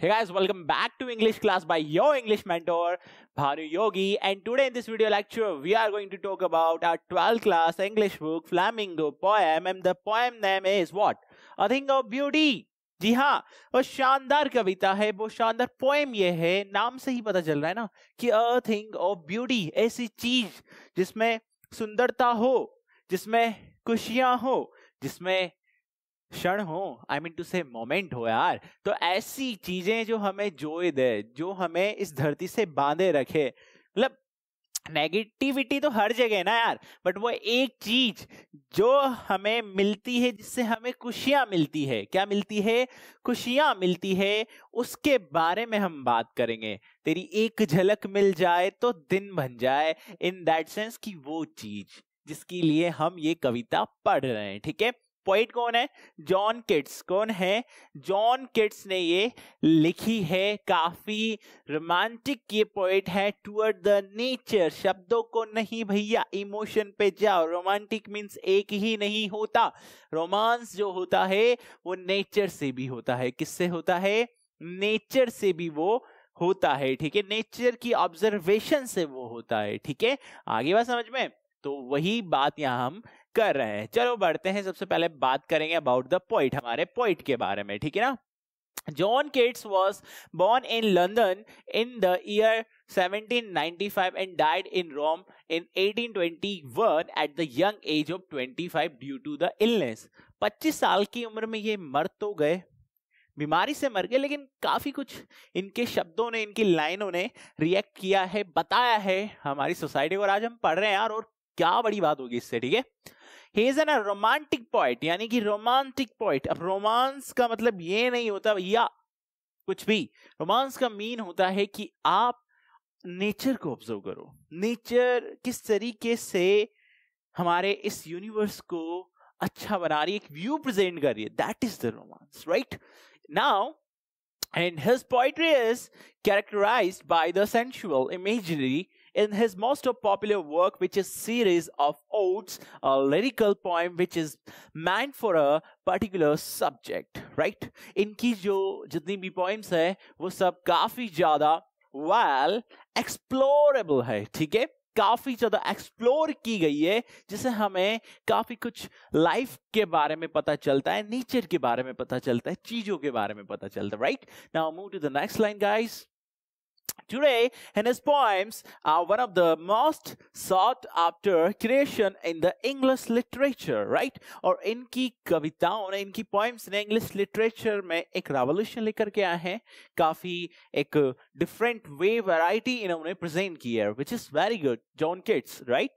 Hey guys, welcome back to English class by your English mentor, Bhanu Yogi. And today in this video lecture, we are going to talk about our 12th class English book, Flamingo Poem. And the poem name is what? A Thing of Beauty. जी हाँ वो शानदार कविता है वो शानदार poem ये है नाम से ही पता चल रहा है ना कि अ थिंग ऑफ ब्यूटी ऐसी चीज जिसमें सुंदरता हो जिसमें खुशियां हो जिसमें क्षण हो I mean to say moment हो यार तो ऐसी चीजें जो हमें जोए दे जो हमें इस धरती से बांधे रखे मतलब नेगेटिविटी तो हर जगह है ना यार बट वो एक चीज जो हमें मिलती है जिससे हमें खुशियां मिलती है क्या मिलती है खुशियां मिलती है उसके बारे में हम बात करेंगे तेरी एक झलक मिल जाए तो दिन बन जाए इन दैट सेंस कि वो चीज जिसके लिए हम ये कविता पढ़ रहे हैं ठीक है पोइट कौन है जॉन किट्स कौन है जॉन किट्स ने ये लिखी है काफी रोमांटिक ये पोइट है टूअर्ड द नेचर शब्दों को नहीं भैया इमोशन पे जाओ रोमांटिक मीन्स एक ही नहीं होता रोमांस जो होता है वो नेचर से भी होता है किससे होता है नेचर से भी वो होता है ठीक है नेचर की ऑब्जर्वेशन से वो होता है ठीक है आगे बात समझ में तो वही बात यहाँ हम कर रहे हैं चलो बढ़ते हैं सबसे पहले बात करेंगे अबाउट द पॉइंट हमारे पॉइंट के बारे में ठीक है ना John Keats was born in London in the year 1795 and died in Rome in 1821 at the young age of 25 due to the illness. 25 साल की उम्र में ये मर तो गए बीमारी से मर गए लेकिन काफ़ी कुछ इनके शब्दों ने इनकी लाइनों ने रिएक्ट किया है बताया है हमारी सोसाइटी को आज हम पढ़ रहे हैं यार और क्या बड़ी बात होगी इससे ठीक है He is an a romantic poet, यानी कि romantic poet. अब romance का मतलब ये नहीं होता भैया कुछ भी romance का mean होता है कि आप nature को observe करो nature किस तरीके से हमारे इस universe को अच्छा बना रही है एक view present कर रही है That is the romance, right? Now and his poetry is characterized by the sensual imagery in his most popular work, which is series of odes, a lyrical poem which is meant for a particular subject right इनकी जो जितनी भी poems है वो सब काफी ज्यादा well explorable है ठीक है काफी ज्यादा एक्सप्लोर की गई है जिसे हमें काफी कुछ लाइफ के बारे में पता चलता है नेचर के बारे में पता चलता है चीजों के बारे में पता चलता है right now move to the next line guys Today, his poems are one of the most sought after creation in the English literature, right? Or इनकी कविताओं in इनकी poems in English literature में एक revolution लेकर के आए हैं काफी एक different way variety इन्होंने present की है which is very good John Keats, right?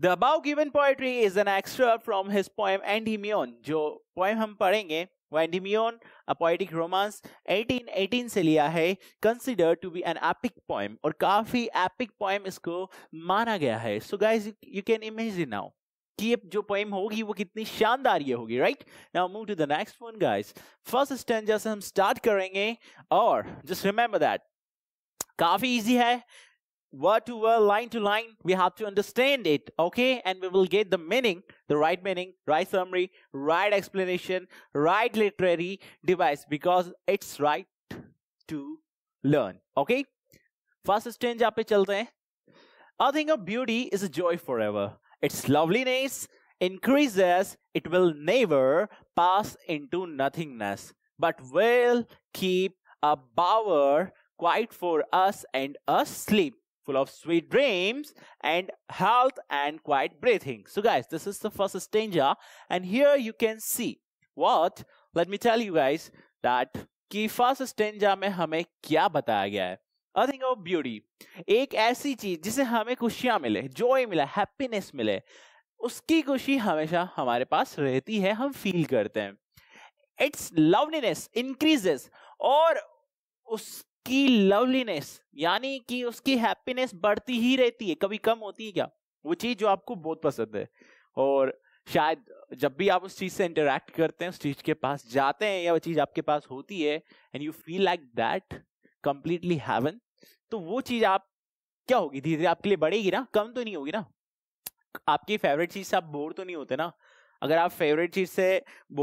The above given poetry is an excerpt from his poem Endymion जो poem हम पढ़ेंगे Vendimion, अ पोइटिक रोमांस 1818 से लिया है consider to be an epic poem और काफी एपिक पोएम इसको माना गया है so guys you can imagine now कि ये जो पोएम होगी वो कितनी शानदार ये होगी right now move to the next one guys first stanza से हम स्टार्ट करेंगे और जस्ट रिमेंबर दैट काफी इजी है word to word, line to line, we have to understand it, okay? And we will get the meaning, the right meaning, right summary, right explanation, right literary device because it's right to learn, okay? First stanza up chalte hain. A thing of beauty is a joy forever. Its loveliness increases, it will never pass into nothingness, but will keep a bower quiet for us and us sleep full of sweet dreams and health and quiet breathing. So guys, this is the first stanza and here you can see what let me tell you guys that कि first stanza में हमें क्या बताया गया है अ thing of beauty एक ऐसी चीज जिसे हमें खुशियां मिले जॉय मिला हैप्पीनेस मिले उसकी खुशी हमेशा हमारे और उस उसकी लवलीनेस यानी कि उसकी हैप्पीनेस बढ़ती ही रहती है कभी कम होती है क्या वो चीज जो आपको बहुत पसंद है और शायद जब भी आप उस चीज से इंटरेक्ट करते हैं उस चीज के पास जाते हैं या वो चीज आपके पास होती है and you feel like that completely heaven तो वो चीज आप क्या होगी धीरे धीरे आपके लिए बढ़ेगी ना कम तो नहीं होगी ना आपकी फेवरेट चीज से आप बोर तो नहीं होते ना अगर आप फेवरेट चीज से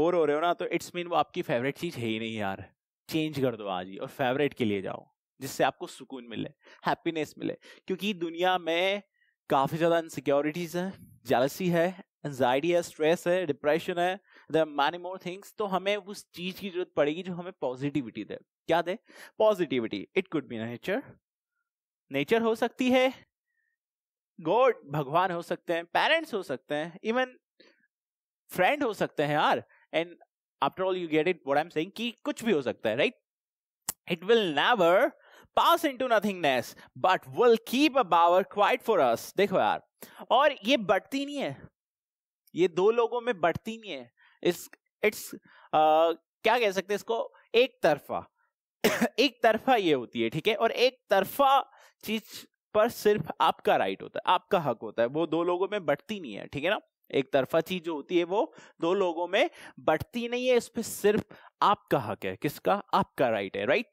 बोर हो रहे हो ना तो इट्स मीन वो आपकी फेवरेट चीज है ही नहीं यार चेंज कर दो आज ही और फेवरेट के लिए जाओ जिससे आपको सुकून मिले हैप्पीनेस मिले क्योंकि दुनिया में काफ़ी ज़्यादा इनसिक्योरिटीज है जेलसी है एनजाइटी है स्ट्रेस है डिप्रेशन है द मैनी मोर थिंग्स तो हमें उस चीज़ की जरूरत पड़ेगी जो हमें पॉजिटिविटी दे क्या दे positivity it could be nature nature हो सकती है गॉड भगवान हो सकते हैं पेरेंट्स हो सकते हैं इवन फ्रेंड हो सकते हैं यार and after all you get it what I am saying कि कुछ भी हो सकता है right it will never pass into nothingness but will keep a power quiet for us देखो यार और ये बढ़ती नहीं है ये दो लोगों में बढ़ती नहीं है इट्स इट्स क्या कह सकते हैं इसको एक तरफा एक तरफा ये होती है ठीक है और एक तरफा चीज पर सिर्फ आपका राइट होता है आपका हक होता है वो दो लोगों में बढ़ती नहीं है ठीक है ना एक तरफा चीज जो होती है वो दो लोगों में बढ़ती नहीं है इस पर सिर्फ आपका हक है किसका आपका राइट है right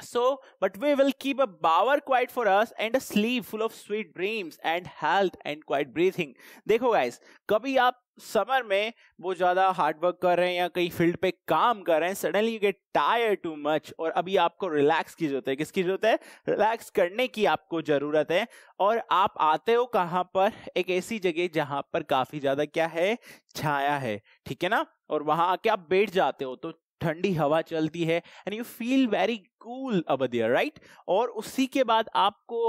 So, but we will keep a bower quiet for us and a sleep full of sweet dreams and health and quiet breathing. देखो guys, कभी आप समर में बहुत ज़्यादा हार्डवर्क कर रहे हैं या कहीं फील्ड पे काम कर रहे हैं suddenly you get tired too much और अभी आपको रिलैक्स की जरूरत है किसकी जरूरत है रिलैक्स करने की आपको ज़रूरत है और आप आते हो कहाँ पर एक ऐसी जगह जहाँ पर काफ़ी ज़्यादा क्या है छाया है ठीक है ना और वहां आके आप बैठ जाते हो तो ठंडी हवा चलती है and you feel very cool अब दियर राइट और उसी के बाद आपको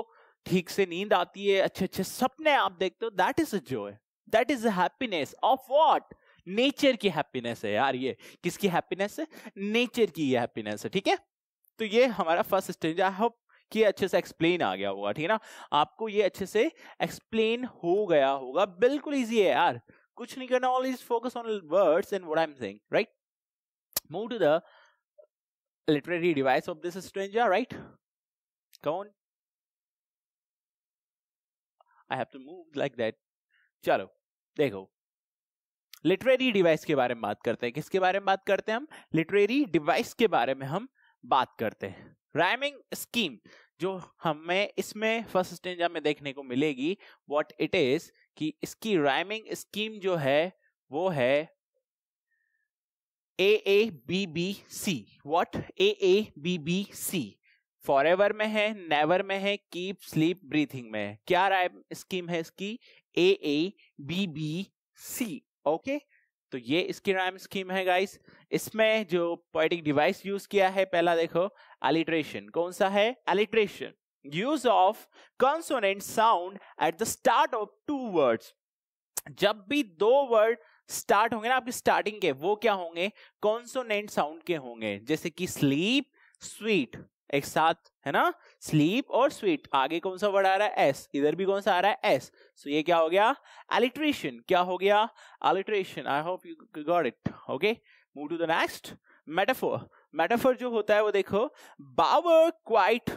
ठीक से नींद आती है अच्छे अच्छे सपने आप देखते हो that is a joy that is happiness of what nature की हैप्पीनेस है यार ये किसकी हैप्पीनेस है नेचर की ये हैप्पीनेस है ठीक है तो ये हमारा फर्स्ट स्टेज आई होप कि अच्छे से एक्सप्लेन आ गया होगा ठीक है ना आपको ये अच्छे से एक्सप्लेन हो गया होगा बिल्कुल ईजी है यार कुछ नहीं करना all is focus on words and what I am saying right move to the literary device of this stranger, right? Come on. I have to move like that चलो देखो लिटरेरी डिवाइस के बारे में बात करते हैं किसके बारे में बात करते हैं हम लिटरेरी डिवाइस के बारे में हम बात करते हैं Rhyming स्कीम जो हमें इसमें फर्स्ट स्टेंजा में देखने को मिलेगी वॉट इट इज कि इसकी राइमिंग स्कीम जो है वो है A A B B C what A A B B C for ever में है नेवर में है कीप स्लीप ब्रीथिंग में है क्या राय स्कीम है इसकी A A B B C okay तो ये इसकी राइम स्कीम है गाइस इसमें जो पोइटिक डिवाइस यूज किया है पहला देखो एलिट्रेशन कौन सा है alliteration use of consonant sound at the start of two words जब भी दो वर्ड स्टार्ट होंगे ना आपके स्टार्टिंग के वो क्या होंगे कॉन्सोनेंट साउंड के होंगे जैसे कि स्लीप स्वीट एक साथ है ना स्लीप और स्वीट आगे कौन सा वर्ड आ रहा है एस इधर भी कौन सा आ रहा है एस सो ये क्या हो गया एलिट्रेशन क्या हो गया alliteration I hope you got it okay move to the next metaphor metaphor जो होता है वो देखो बावर क्वाइट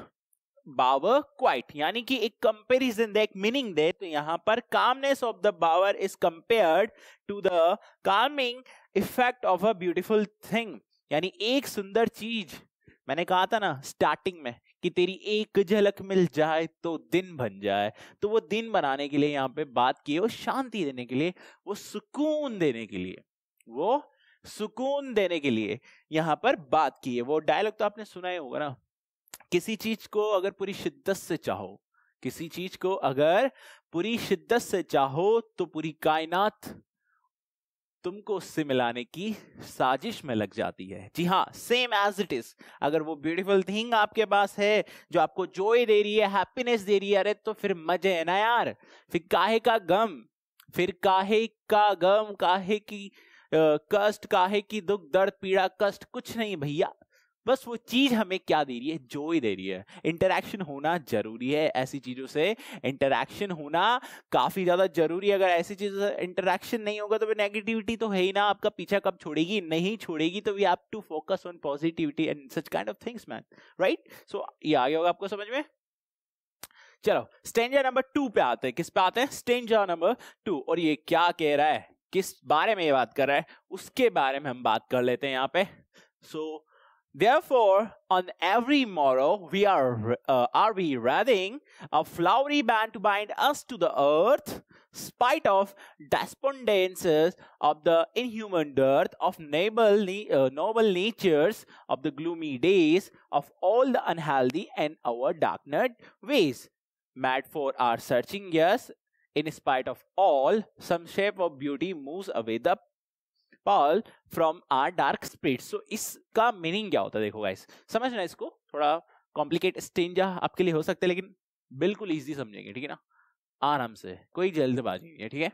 बावर क्वाइट यानी कि एक कंपेरिजन दे एक मीनिंग दे तो यहाँ पर calmness of the bower is compared to the calming effect of a beautiful thing यानी एक सुंदर चीज मैंने कहा था ना स्टार्टिंग में कि तेरी एक झलक मिल जाए तो दिन बन जाए तो वो दिन बनाने के लिए यहाँ पे बात की वो शांति देने के लिए वो सुकून देने के लिए वो सुकून देने के लिए यहाँ पर बात की है वो डायलॉग तो आपने सुना ही होगा ना किसी चीज को अगर पूरी शिद्दत से चाहो किसी चीज को अगर पूरी शिद्दत से चाहो तो पूरी कायनात तुमको उससे मिलाने की साजिश में लग जाती है जी हाँ सेम एज इट इज अगर वो ब्यूटीफुल थिंग आपके पास है जो आपको जोय दे रही है हैप्पीनेस दे रही है अरे तो फिर मजे है ना यार फिर काहे का गम फिर काहे का गम काहे की कष्ट काहे की दुख दर्द पीड़ा कष्ट कुछ नहीं भैया बस वो चीज हमें क्या दे रही है जो ही दे रही है इंटरेक्शन होना जरूरी है ऐसी चीजों से इंटरेक्शन होना काफी ज्यादा जरूरी है अगर ऐसी चीजों से इंटरेक्शन नहीं होगा तो नेगेटिविटी तो है ही ना आपका पीछा कब छोड़ेगी नहीं छोड़ेगी तो we have to focus on positivity and such kind of things man right so ये आ गया होगा आपको समझ में चलो स्टेंजा नंबर टू पे आते हैं किस पे आते हैं स्टेंजा नंबर टू और ये क्या कह रहा है किस बारे में ये बात कर रहा है उसके बारे में हम बात कर लेते हैं यहाँ पे so so, Therefore, on every morrow we are uh, are we wreathing a flowery band to bind us to the earth, spite of despondences of the inhuman dearth of noble, uh, noble natures, of the gloomy days, of all the unhealthy and our darkened ways. Mad for our searching years, in spite of all, some shape of beauty moves away the pall from our dark spirit so इसका meaning क्या होता है देखो guys समझना इसको थोड़ा complicate stanza आपके लिए हो सकता है लेकिन बिल्कुल ईजी समझेंगे ठीक है ना आराम से कोई जल्दबाजी नहीं है ठीक है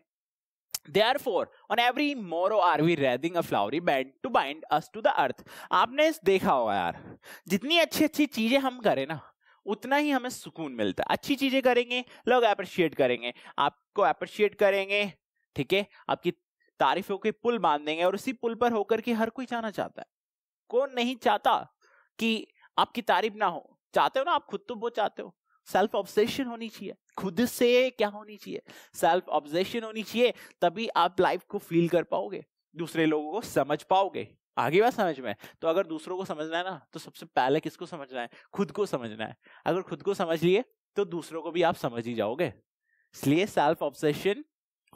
Therefore, on every morrow are we raising a flowery band to bind us to the earth. आपने देखा होगा यार जितनी अच्छी अच्छी चीजें हम करें ना उतना ही हमें सुकून मिलता है अच्छी चीजें करेंगे लोग अप्रिशिएट करेंगे आपको अप्रिशिएट करेंगे ठीक है आपकी तारीफों के पुल बांध देंगे और उसी पुल पर होकर के हर कोई जाना चाहता है कौन नहीं चाहता कि आपकी तारीफ ना हो चाहते हो ना आप खुद तो बहुत चाहते हो सेल्फ ऑब्जेशन होनी चाहिए खुद से क्या होनी चाहिए सेल्फ ऑब्जेशन होनी चाहिए तभी आप लाइफ को फील कर पाओगे दूसरे लोगों को समझ पाओगे आगे बात समझ में तो अगर दूसरों को समझना है ना तो सबसे पहले किसको समझना है खुद को समझना है अगर खुद को समझ लिए तो दूसरों को भी आप समझ ही जाओगे इसलिए सेल्फ ऑब्जेशन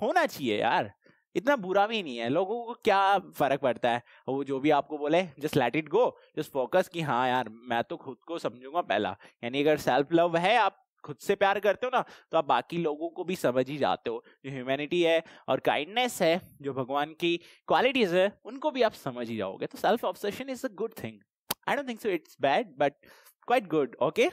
होना चाहिए यार इतना बुरा भी नहीं है लोगों को क्या फर्क पड़ता है वो जो भी आपको बोले just let it go just focus कि हाँ यार मैं तो खुद को समझूंगा पहला यानी अगर सेल्फ लव है आप खुद से प्यार करते हो ना तो आप बाकी लोगों को भी समझ ही जाते हो जो ह्यूमैनिटी है और काइंडनेस है जो भगवान की क्वालिटीज है उनको भी आप समझ ही जाओगे तो self obsession is a good thing I don't think so it's bad but quite good okay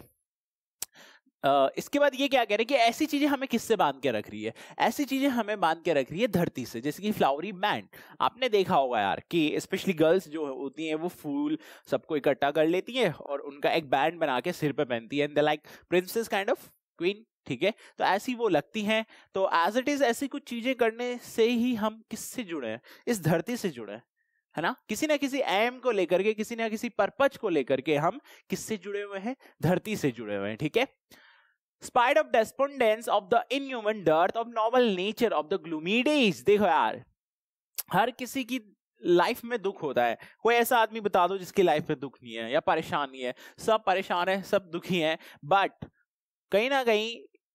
इसके बाद ये क्या कह रहे हैं कि ऐसी चीजें हमें किससे बांध के रख रही है ऐसी चीजें हमें बांध के रख रही है धरती से जैसे कि फ्लावरी बैंड आपने देखा होगा यार कि स्पेशली गर्ल्स जो होती हैं वो फूल सबको इकट्ठा कर लेती हैं और उनका एक बैंड बना के सिर पे पहनती है and the like princess kind of queen ठीक है तो ऐसी वो लगती हैं तो एज इट इज ऐसी कुछ चीजें करने से ही हम किससे जुड़े हैं इस धरती से जुड़े हैं है ना किसी ना किसी एम को लेकर के किसी ना किसी पर्पज को लेकर के हम किससे जुड़े हुए हैं धरती से जुड़े हुए हैं ठीक है spite of despondence of the inhuman dearth of noble nature of the gloomy days देखो यार हर किसी की लाइफ में दुख होता है कोई ऐसा आदमी बता दो जिसकी लाइफ में दुख नहीं है या परेशान नहीं है सब परेशान है सब दुखी है बट कहीं ना कहीं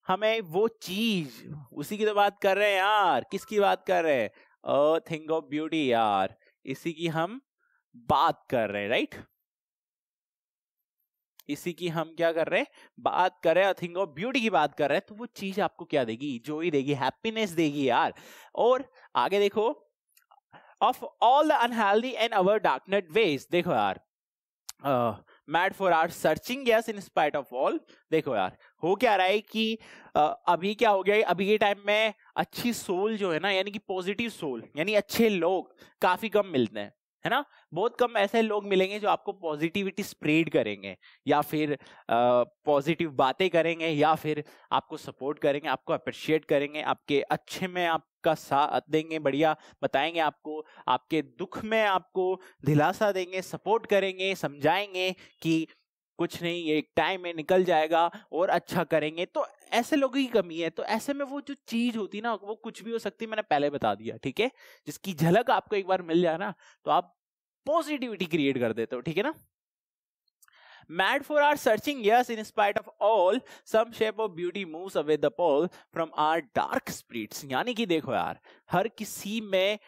हमें वो चीज उसी की तो बात कर रहे हैं यार किसकी बात कर रहे हैं थिंग ऑफ ब्यूटी यार इसी की हम बात कर रहे हैं राइट right? इसी की हम क्या कर रहे हैं बात कर रहे हैं थिंक ऑफ ब्यूटी की बात कर रहे हैं तो वो चीज आपको क्या देगी जो ही देगी हैप्पीनेस देगी यार और आगे देखो of all the unhealthy and our darkened ways देखो यार made for our searching yes in spite of all देखो यार हो क्या रहा है कि uh, अभी क्या हो गया अभी के टाइम में अच्छी सोल जो है ना यानी कि पॉजिटिव सोल यानी अच्छे लोग काफी कम मिलते हैं है ना बहुत कम ऐसे लोग मिलेंगे जो आपको पॉजिटिविटी स्प्रेड करेंगे या फिर पॉजिटिव बातें करेंगे या फिर आपको सपोर्ट करेंगे आपको अप्रिशिएट करेंगे आपके अच्छे में आपका साथ देंगे बढ़िया बताएंगे आपको आपके दुख में आपको दिलासा देंगे सपोर्ट करेंगे समझाएंगे कि कुछ नहीं एक टाइम में निकल जाएगा और अच्छा करेंगे तो ऐसे लोगों की कमी है तो ऐसे में वो जो चीज होती है ना वो कुछ भी हो सकती है मैंने पहले बता दिया ठीक है जिसकी झलक आपको एक बार मिल जाए ना तो आप पॉजिटिविटी क्रिएट कर देते हो ठीक है ना made for our searching yes in spite of all some shape of beauty moves away the pole from our dark spirits यानी कि देखो यार हर किसी में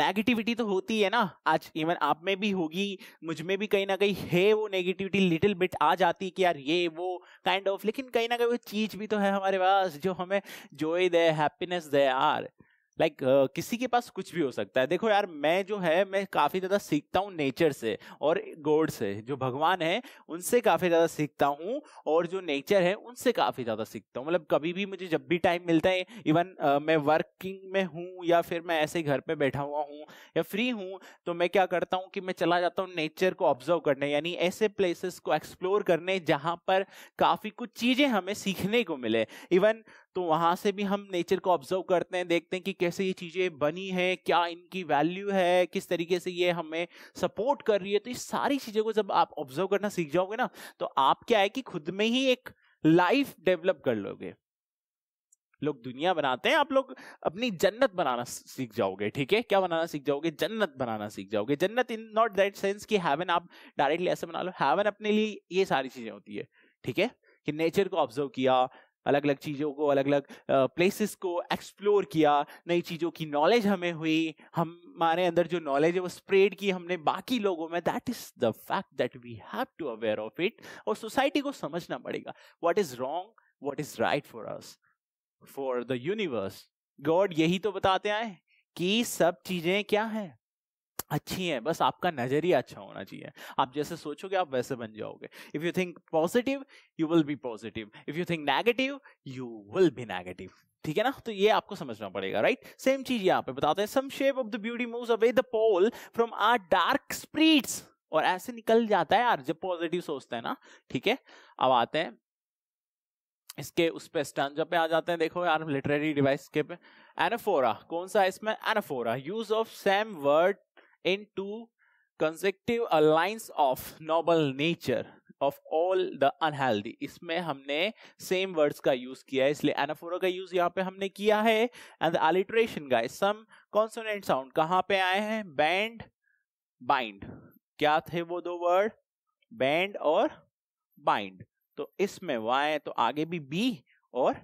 नेगेटिविटी तो होती है ना आज इवन आप में भी होगी मुझ में भी कहीं ना कहीं है वो नेगेटिविटी लिटिल बिट आ जाती कि यार ये वो काइंड kind ऑफ of, लेकिन कहीं ना कहीं वो चीज भी तो है हमारे पास जो हमें जॉय दे हैप्पीनेस दे यार लाइक like, uh, किसी के पास कुछ भी हो सकता है देखो यार मैं जो है मैं काफ़ी ज़्यादा सीखता हूँ नेचर से और गॉड से जो भगवान है उनसे काफ़ी ज़्यादा सीखता हूँ और जो नेचर है उनसे काफ़ी ज़्यादा सीखता हूँ मतलब कभी भी मुझे जब भी टाइम मिलता है इवन uh, मैं वर्किंग में हूँ या फिर मैं ऐसे घर पर बैठा हुआ हूँ या फ्री हूँ तो मैं क्या करता हूँ कि मैं चला जाता हूँ नेचर को ऑब्जर्व करने यानी ऐसे प्लेसेस को एक्सप्लोर करने जहाँ पर काफ़ी कुछ चीज़ें हमें सीखने को मिले इवन तो वहाँ से भी हम नेचर को ऑब्जर्व करते हैं देखते हैं कि कैसे ये चीज़ें बनी हैं क्या इनकी वैल्यू है किस तरीके से ये हमें सपोर्ट कर रही है तो ये सारी चीज़ों को जब आप ऑब्जर्व करना सीख जाओगे ना तो आप क्या है कि खुद में ही एक लाइफ डेवलप कर लोगे लोग दुनिया बनाते हैं आप लोग अपनी जन्नत बनाना सीख जाओगे ठीक है क्या बनाना सीख जाओगे जन्नत बनाना सीख जाओगे जन्नत इन नॉट दैट सेंस कि हेवन आप डायरेक्टली ऐसे बना लो हेवन अपने लिए ये सारी चीजें होती है ठीक है कि नेचर को ऑब्जर्व किया अलग अलग चीज़ों को अलग अलग प्लेसेस को एक्सप्लोर किया नई चीज़ों की नॉलेज हमें हुई हमारे अंदर जो नॉलेज है वो स्प्रेड की हमने बाकी लोगों में that is the fact that we have to aware of it और सोसाइटी को समझना पड़ेगा what is wrong what is right for us for the universe God यही तो बताते आए कि सब चीजें क्या है अच्छी हैं बस आपका नजरिया अच्छा होना चाहिए आप जैसे सोचोगे आप वैसे बन जाओगे if you think positive you will be positive if you think negative you will be negative ठीक है ना तो ये आपको समझना पड़ेगा राइट सेम चीज यहाँ पे बताते हैं some shape of the beauty moves away the pole from our dark spirits और ऐसे निकल जाता है यार जब पॉजिटिव सोचते हैं ना ठीक है अब आते हैं इसके उस पे जब पे आ जाते हैं देखो यार लिटरेरी डिवाइस के पे एनाफोरा कौन सा है इसमें anaphora use of same word in two conjunctive alliance of noble nature of all the unhealthy इसमें हमने सेम वर्ड्स का यूज किया है इसलिए एनाफोरा का यूज यहाँ पे हमने किया है एंड अलिट्रेशन का सम कॉन्सोनेंट साउंड कहाँ पे आए हैं बैंड बाइंड क्या थे वो दो वर्ड बैंड और बाइंड तो इसमें वो तो आगे भी बी और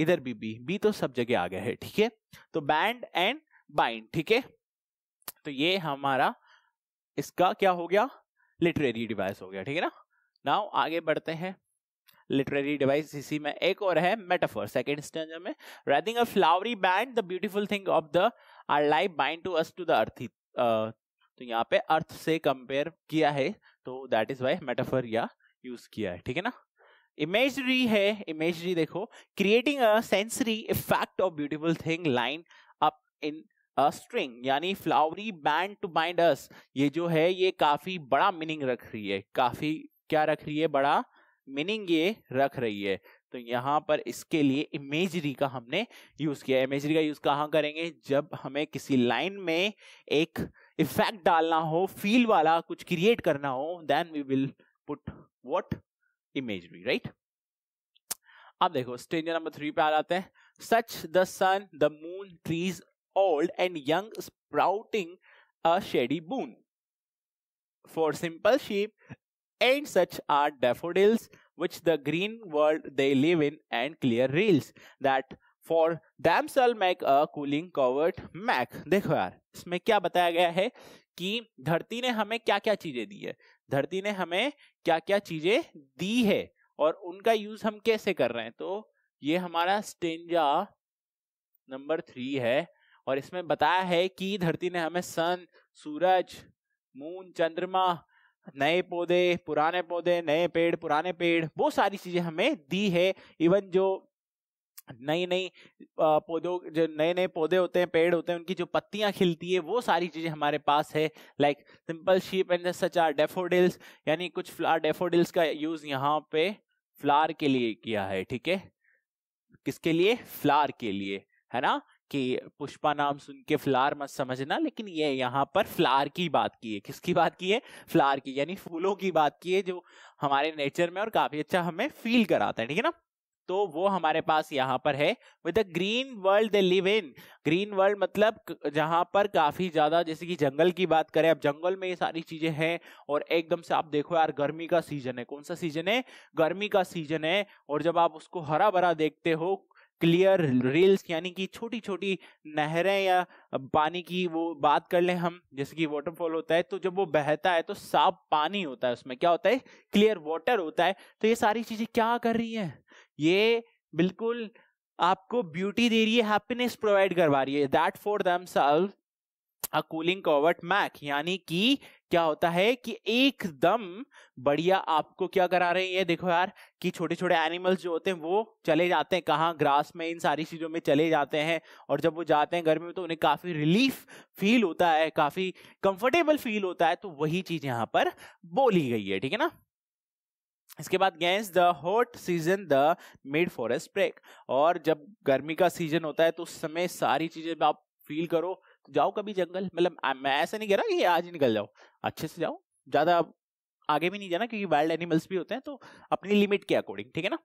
इधर भी बी बी तो सब जगह आ गया है ठीक है तो बैंड एंड बाइंड ठीक है तो ये हमारा इसका क्या हो गया लिटरेरी डिवाइस हो गया ठीक है ना नाउ आगे बढ़ते हैं लिटरेरी डिवाइस इसी में एक और है मेटाफर सेकेंड स्टेंजर में wreathing a flowery band the beautiful thing of the our life bind to us to the earth तो यहाँ पे अर्थ से कंपेयर किया है तो दैट इज वाई मेटाफर या यूज किया है ठीक है ना इमेजरी है इमेजरी देखो creating a sensory effect of beautiful thing line up in string यानी flowery band to bind us ये जो है ये काफी बड़ा मीनिंग रख रही है काफी क्या रख रही है बड़ा मीनिंग ये रख रही है तो यहाँ पर इसके लिए इमेजरी का हमने यूज किया इमेजरी का यूज कहाँ करेंगे जब हमें किसी लाइन में एक इफेक्ट डालना हो फील वाला कुछ क्रिएट करना हो then we will put what imagery right अब देखो स्टेज नंबर थ्री पे आ जाते हैं such the sun the moon trees old and young sprouting a shady boon. For simple sheep, and such are daffodils, which the green world they live in, and clear rills that for themselves make a cooling covert mac. देखो यार इसमें क्या बताया गया है कि धरती ने हमें क्या क्या चीजें दी है धरती ने हमें क्या क्या चीजें दी है और उनका यूज हम कैसे कर रहे हैं तो ये हमारा स्टेंजा नंबर थ्री है और इसमें बताया है कि धरती ने हमें सन सूरज मून चंद्रमा नए पौधे पुराने पौधे नए पेड़ पुराने पेड़ वो सारी चीजें हमें दी है इवन जो नई नई पौधों जो नए नए पौधे होते हैं पेड़ होते हैं उनकी जो पत्तियां खिलती है वो सारी चीजें हमारे पास है like simple sheep and such are daffodils यानी कुछ फ्लावर डेफोडिल्स का यूज यहाँ पे फ्लार के लिए किया है ठीक है किसके लिए फ्लार के लिए है ना कि पुष्पा नाम सुन के फ्लार मत समझना लेकिन ये यहाँ पर फ्लार की बात की है किसकी बात की है फ्लार की यानी फूलों की बात की है जो हमारे नेचर में और काफी अच्छा हमें फील कराता है ठीक है ना तो वो हमारे पास यहाँ पर है with a green world they live in green world मतलब जहां पर काफी ज्यादा जैसे कि जंगल की बात करें अब जंगल में ये सारी चीजें हैं और एकदम से आप देखो यार गर्मी का सीजन है कौन सा सीजन है गर्मी का सीजन है और जब आप उसको हरा भरा देखते हो क्लियर रेल्स यानी कि छोटी छोटी नहरें या पानी की वो बात कर लें हम जैसे कि वाटरफॉल होता है तो जब वो बहता है तो साफ पानी होता है उसमें क्या होता है क्लियर वाटर होता है तो ये सारी चीजें क्या कर रही हैं ये बिल्कुल आपको ब्यूटी दे रही है हैप्पीनेस प्रोवाइड करवा रही है that for them self a cooling covert make यानी कि क्या होता है कि एकदम बढ़िया आपको क्या करा हैं ये देखो यार कि छोटे छोटे एनिमल्स जो होते हैं वो चले जाते हैं कहाँ ग्रास में इन सारी चीज़ों में चले जाते हैं और जब वो जाते हैं गर्मी में तो उन्हें काफ़ी रिलीफ फील होता है काफ़ी कंफर्टेबल फील होता है तो वही चीज़ यहाँ पर बोली गई है ठीक है ना इसके बाद gainst the hot season the mid forest brake और जब गर्मी का सीजन होता है तो उस समय सारी चीज़ें आप फील करो जाओ कभी जंगल मतलब मैं ऐसा नहीं कह रहा कि आज ही निकल जाओ अच्छे से जाओ ज्यादा आगे भी नहीं जाना क्योंकि वाइल्ड एनिमल्स भी होते हैं तो अपनी लिमिट के अकॉर्डिंग ठीक है ना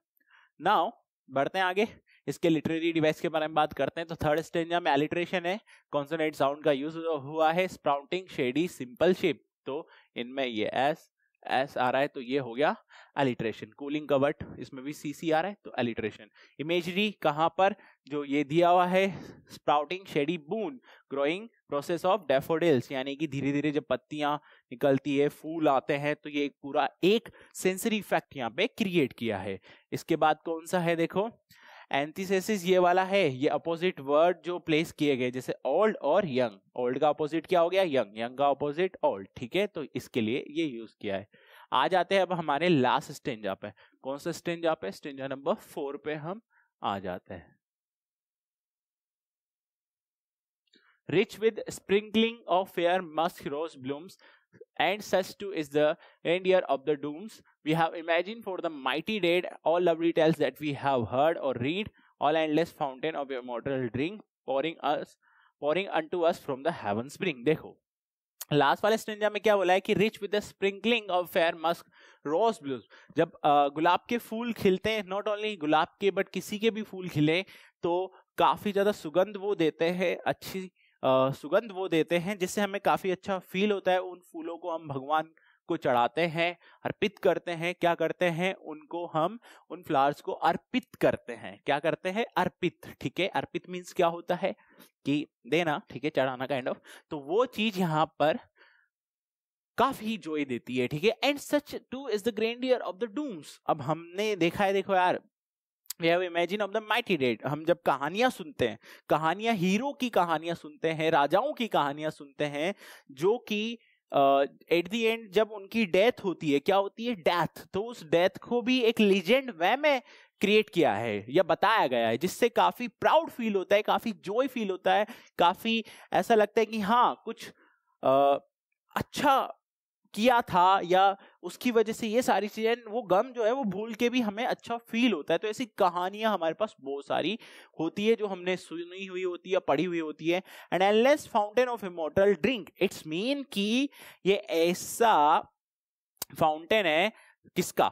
नाउ बढ़ते हैं आगे इसके लिटरेरी डिवाइस के बारे में बात करते हैं तो थर्ड स्टेंजा में एलिट्रेशन है कॉन्सोनेट साउंड का यूज हुआ है स्प्राउटिंग शेडी सिंपल शेप तो इनमें ये एस एस आ रहा है तो ये हो गया एलिट्रेशन कूलिंग कवर्ट इसमें भी सी सी आ रहा है तो एलिट्रेशन इमेजरी कहाँ पर जो ये दिया हुआ है sprouting shady boon growing process of daffodils यानी कि धीरे धीरे जब पत्तियां निकलती है फूल आते हैं तो ये एक पूरा एक सेंसरी इफेक्ट यहाँ पे क्रिएट किया है इसके बाद कौन सा है देखो एंटीसेसिस ये वाला है ये अपोजिट वर्ड जो प्लेस किए गए जैसे ओल्ड और यंग ओल्ड का अपोजिट क्या हो गया यंग यंग का अपोजिट ओल्ड ठीक है तो इसके लिए ये यूज किया है आ जाते हैं अब हमारे लास्ट स्टेंजा पे कौन सा स्टेंजा पे स्टेंजा नंबर फोर पे हम आ जाते हैं rich with sprinkling of fair musk rose blooms and such too is the end year of the dooms. We have imagined for the mighty dead all lovely tales that we have heard or read, all endless fountain of immortal drink pouring us pouring unto us from the heaven spring. dekho last वाले stanza में क्या बोला है कि rich with the sprinkling of fair musk rose blooms जब गुलाब के फूल खिलते हैं नॉट ओनली गुलाब के बट किसी के भी फूल खिले तो काफी ज्यादा सुगंध वो देते हैं अच्छी सुगंध वो देते हैं जिससे हमें काफी अच्छा फील होता है उन फूलों को हम भगवान को चढ़ाते हैं अर्पित करते हैं क्या करते हैं उनको हम उन फ्लावर्स को अर्पित करते हैं क्या करते हैं अर्पित ठीक है अर्पित मीन्स क्या होता है कि देना ठीक है चढ़ाना काइंड ऑफ तो वो चीज यहाँ पर काफी जोई देती है ठीक है and such too is the grandeur of the dooms अब हमने देखा है देखो यार we have imagine of the mighty dead हम जब कहानियां सुनते हैं कहानियां हीरो की कहानियां सुनते हैं राजाओं की कहानियां सुनते हैं जो कि एट दी एंड जब उनकी डेथ होती है क्या होती है डेथ तो उस डेथ को भी एक लीजेंड वे में क्रिएट किया है या बताया गया है जिससे काफी प्राउड फील होता है काफी जॉय फील होता है काफी ऐसा लगता है कि हाँ कुछ uh, अच्छा किया था या उसकी वजह से ये सारी चीजें वो गम जो है वो भूल के भी हमें अच्छा फील होता है तो ऐसी कहानियां हमारे पास बहुत सारी होती है जो हमने सुनी हुई होती है पढ़ी हुई होती है and endless fountain of immortal drink it's mean कि ये ऐसा फाउंटेन है किसका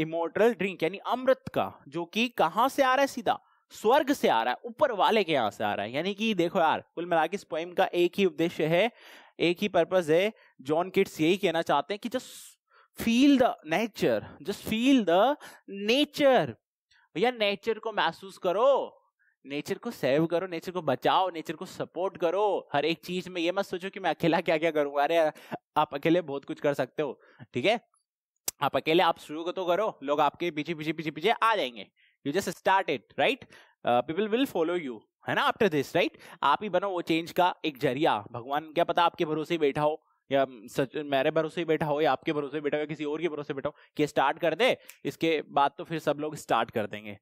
इमोटल ड्रिंक यानी अमृत का जो कि कहाँ से आ रहा है सीधा स्वर्ग से आ रहा है ऊपर वाले के यहां से आ रहा है यानी कि देखो यार कुल मिला के इस पोइम का एक ही उद्देश्य है एक ही पर्पज है जॉन किट्स यही कहना चाहते हैं कि just feel the nature just feel the nature भैया नेचर को महसूस करो नेचर को सेव करो नेचर को बचाओ नेचर को सपोर्ट करो हर एक चीज में ये मत सोचो कि मैं अकेला क्या क्या करूंगा अरे आप अकेले बहुत कुछ कर सकते हो ठीक है आप अकेले आप शुरू तो करो लोग आपके पीछे पीछे पीछे पीछे आ जाएंगे you just start it right people will follow you है ना आफ्टर दिस राइट आप ही बनो वो चेंज का एक जरिया भगवान क्या पता आपके भरोसे बैठा हो या सच मेरे भरोसे ही बैठा हो या आपके भरोसे बैठा हो या किसी और के भरोसे बैठा हो कि स्टार्ट कर दे इसके बाद तो फिर सब लोग स्टार्ट कर देंगे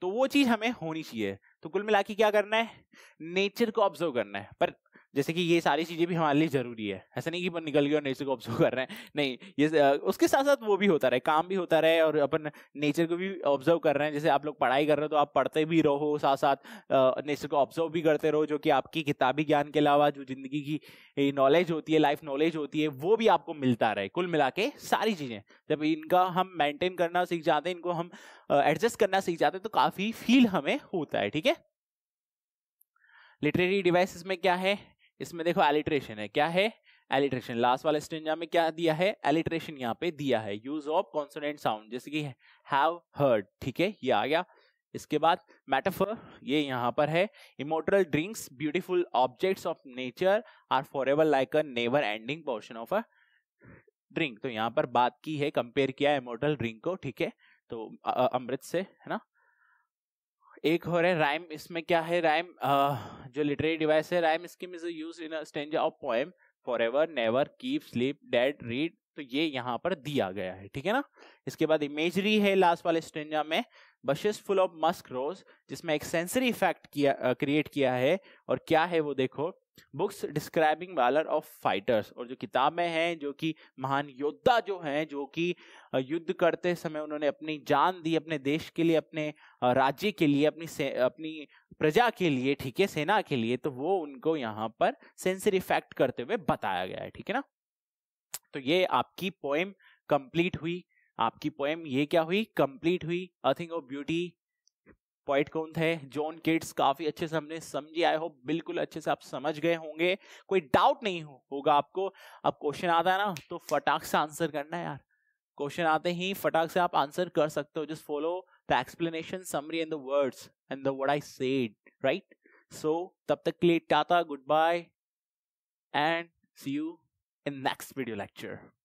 तो वो चीज हमें होनी चाहिए तो कुल मिला के क्या करना है नेचर को ऑब्जर्व करना है पर जैसे कि ये सारी चीजें भी हमारे लिए जरूरी है ऐसा नहीं कि अपन निकल गए और नेचर को ऑब्जर्व कर रहे हैं नहीं ये उसके साथ साथ वो भी होता रहे काम भी होता रहे और अपन नेचर को भी ऑब्जर्व कर रहे हैं जैसे आप लोग पढ़ाई कर रहे हो तो आप पढ़ते भी रहो साथ साथ नेचर को ऑब्जर्व भी करते रहो जो कि आपकी किताबी ज्ञान के अलावा जो जिंदगी की नॉलेज होती है लाइफ नॉलेज होती है वो भी आपको मिलता रहे कुल मिला के सारी चीजें जब इनका हम मेंटेन करना सीख जाते हैं इनको हम एडजस्ट करना सीख जाते हैं तो काफी फील हमें होता है ठीक है लिटरेरी डिवाइसेस में क्या है इसमें देखो एलिट्रेशन है क्या है एलिट्रेशन लास्ट वाले स्टेंजा में क्या दिया है एलिट्रेशन यहाँ पे दिया है यूज ऑफ कॉन्सोनेंट साउंड जैसे कि हैव हर्ड ठीक है ये आ गया इसके बाद मेटाफर ये यहाँ पर है immortal drinks beautiful objects of nature are for ever like a never ending portion of a drink तो यहाँ पर बात की है कंपेयर किया है इमोटरल ड्रिंक को ठीक है तो अमृत से है ना एक हो रहा है राइम इसमें क्या है राइम जो लिटरेरी डिवाइस है rhyme scheme is use in stanza of poem for ever never keep sleep dead read तो ये यहाँ पर दिया गया है ठीक है ना इसके बाद इमेजरी है लास्ट वाले स्टेंजा में bushes full of musk rose जिसमें एक सेंसरी इफेक्ट किया क्रिएट किया है और क्या है वो देखो books describing valour of fighters और जो किताबें हैं जो कि महान योद्धा जो हैं जो कि युद्ध करते समय उन्होंने अपनी जान दी अपने देश के लिए अपने राज्य के लिए अपनी से, अपनी प्रजा के लिए ठीक है सेना के लिए तो वो उनको यहाँ पर सेंसरी इफेक्ट करते हुए बताया गया है ठीक है ना तो ये आपकी पोएम कंप्लीट हुई आपकी पोएम ये क्या हुई कंप्लीट हुई a thing of beauty point कौन थे जॉन किड्स काफी अच्छे से हमने समझी आए हो बिल्कुल अच्छे से आप समझ गए होंगे कोई डाउट नहीं हो, होगा आपको अब क्वेश्चन आता है ना तो फटाक से आंसर करना है यार क्वेश्चन आते ही फटाक से आप आंसर कर सकते हो just follow the explanation summary in the words and the word I said right so तब तक के लिए tata good bye and see you in next video lecture